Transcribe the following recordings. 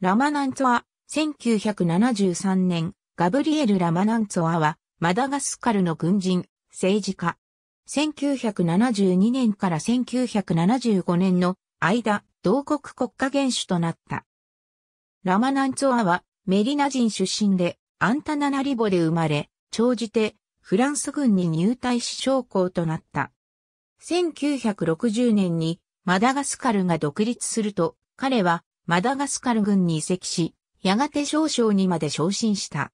ラマナンツォア、1973年、ガブリエル・ラマナンツォアは、マダガスカルの軍人、政治家。1972年から1975年の間、同国国家元首となった。ラマナンツォアは、メリナ人出身で、アンタナナリボで生まれ、長じて、フランス軍に入隊し将校となった。1960年に、マダガスカルが独立すると、彼は、マダガスカル軍に移籍し、やがて少将にまで昇進した。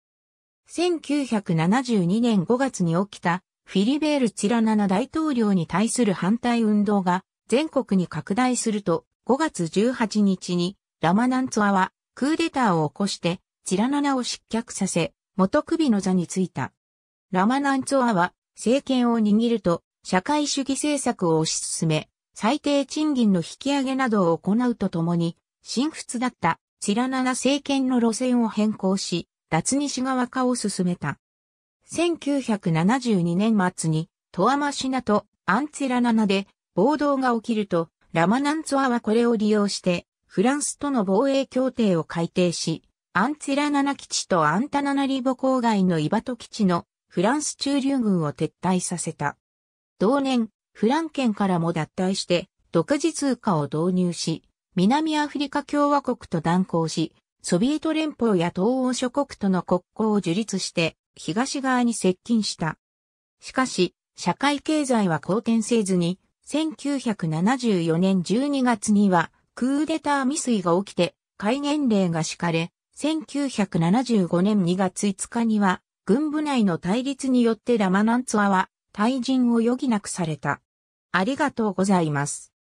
1972年5月に起きたフィリベール・チラナナ大統領に対する反対運動が全国に拡大すると5月18日にラマナンツアはクーデターを起こしてチラナナを失脚させ元首の座に着いた。ラマナンツアは政権を握ると社会主義政策を推し進め最低賃金の引き上げなどを行うとともに新仏だったチラナナ政権の路線を変更し、脱西側化を進めた。1972年末に、トアマシナとアンツラナナで暴動が起きると、ラマナンツアはこれを利用して、フランスとの防衛協定を改定し、アンツラナナ基地とアンタナナリボ郊外のイバト基地のフランス駐留軍を撤退させた。同年、フラン県からも脱退して、独自通貨を導入し、南アフリカ共和国と断交し、ソビエト連邦や東欧諸国との国交を樹立して、東側に接近した。しかし、社会経済は好転せずに、1974年12月には、クーデター未遂が起きて、戒厳令が敷かれ、1975年2月5日には、軍部内の対立によってラマナンツアは退陣を余儀なくされた。ありがとうございます。